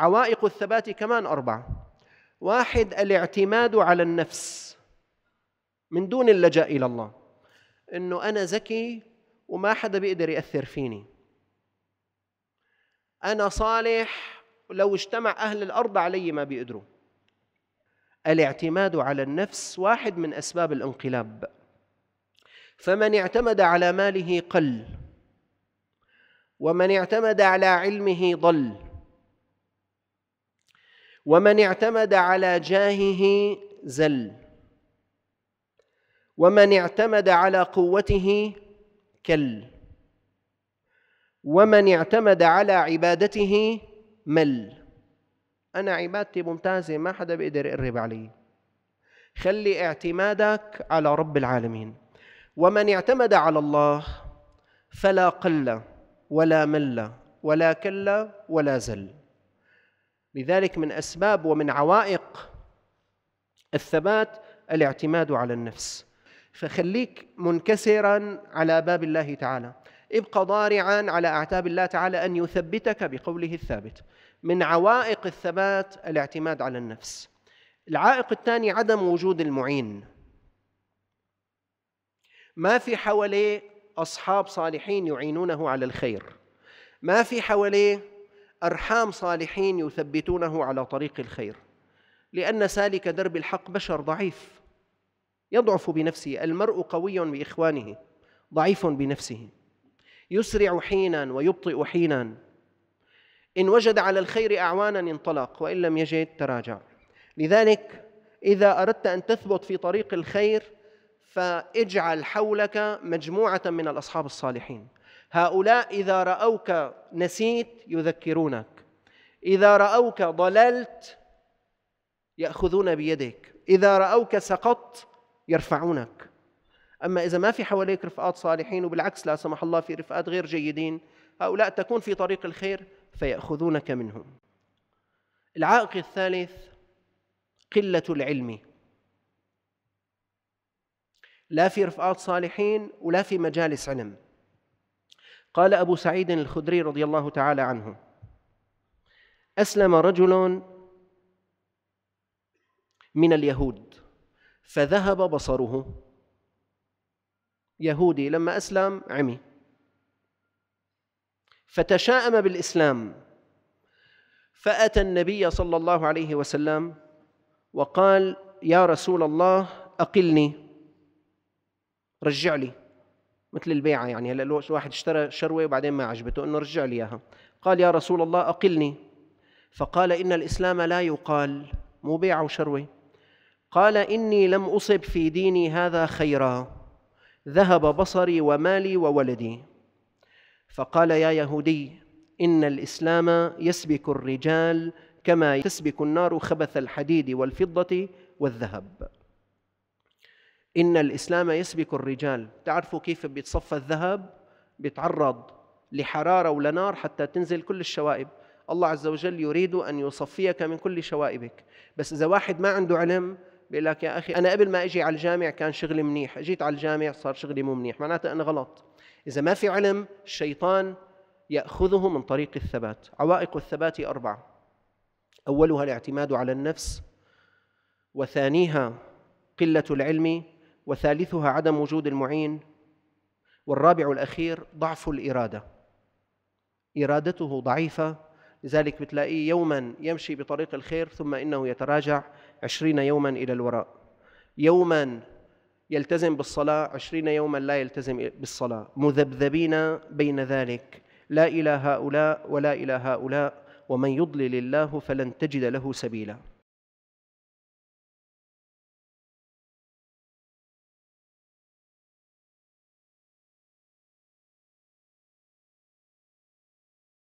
عوائق الثبات كمان أربعة واحد الاعتماد على النفس من دون اللجأ إلى الله إنه أنا ذكي وما حدا بيقدر يأثر فيني أنا صالح ولو اجتمع أهل الأرض علي ما بيقدروا الاعتماد على النفس واحد من أسباب الانقلاب فمن اعتمد على ماله قل ومن اعتمد على علمه ضل ومن اعتمد على جاهه زل ومن اعتمد على قوته كل ومن اعتمد على عبادته مل أنا عبادتي ممتازة ما حدا بيقدر يقرب علي خلي اعتمادك على رب العالمين ومن اعتمد على الله فلا قل ولا مل ولا كل ولا زل لذلك من اسباب ومن عوائق الثبات الاعتماد على النفس فخليك منكسرا على باب الله تعالى ابقى ضارعا على اعتاب الله تعالى ان يثبتك بقوله الثابت من عوائق الثبات الاعتماد على النفس العائق الثاني عدم وجود المعين ما في حواليه اصحاب صالحين يعينونه على الخير ما في حواليه أرحام صالحين يثبتونه على طريق الخير لأن سالك درب الحق بشر ضعيف يضعف بنفسه المرء قوي بإخوانه ضعيف بنفسه يسرع حينا ويبطئ حينا إن وجد على الخير أعوانا انطلق وإن لم يجد تراجع لذلك إذا أردت أن تثبت في طريق الخير فاجعل حولك مجموعة من الأصحاب الصالحين هؤلاء إذا رأوك نسيت يذكرونك إذا رأوك ضللت يأخذون بيدك إذا رأوك سقطت يرفعونك أما إذا ما في حواليك رفقات صالحين وبالعكس لا سمح الله في رفقات غير جيدين هؤلاء تكون في طريق الخير فيأخذونك منهم العائق الثالث قلة العلم لا في رفقات صالحين ولا في مجالس علم قال أبو سعيد الخدري رضي الله تعالى عنه أسلم رجل من اليهود فذهب بصره يهودي لما أسلم عمي فتشاءم بالإسلام فأتى النبي صلى الله عليه وسلم وقال يا رسول الله أقلني رجع لي مثل البيعة يعني هلا لو واحد اشترى شروة وبعدين ما عجبته انه رجع لي اياها قال يا رسول الله اقلني فقال ان الاسلام لا يقال مو بيع وشروة قال اني لم اصب في ديني هذا خيرا ذهب بصري ومالي وولدي فقال يا يهودي ان الاسلام يسبك الرجال كما تسبك النار خبث الحديد والفضه والذهب إن الإسلام يسبك الرجال تعرفوا كيف بيتصفى الذهب بيتعرض لحرارة ولنار حتى تنزل كل الشوائب الله عز وجل يريد أن يصفيك من كل شوائبك بس إذا واحد ما عنده علم بيقول لك يا أخي أنا قبل ما أجي على الجامع كان شغلي منيح أجيت على الجامع صار شغلي مو منيح معناته أنا غلط إذا ما في علم الشيطان يأخذه من طريق الثبات عوائق الثبات أربعة أولها الاعتماد على النفس وثانيها قلة العلم وثالثها عدم وجود المعين والرابع الأخير ضعف الإرادة إرادته ضعيفة لذلك بتلاقيه يوما يمشي بطريق الخير ثم إنه يتراجع عشرين يوما إلى الوراء يوما يلتزم بالصلاة عشرين يوما لا يلتزم بالصلاة مذبذبين بين ذلك لا إلى هؤلاء ولا إلى هؤلاء ومن يضلل الله فلن تجد له سبيلا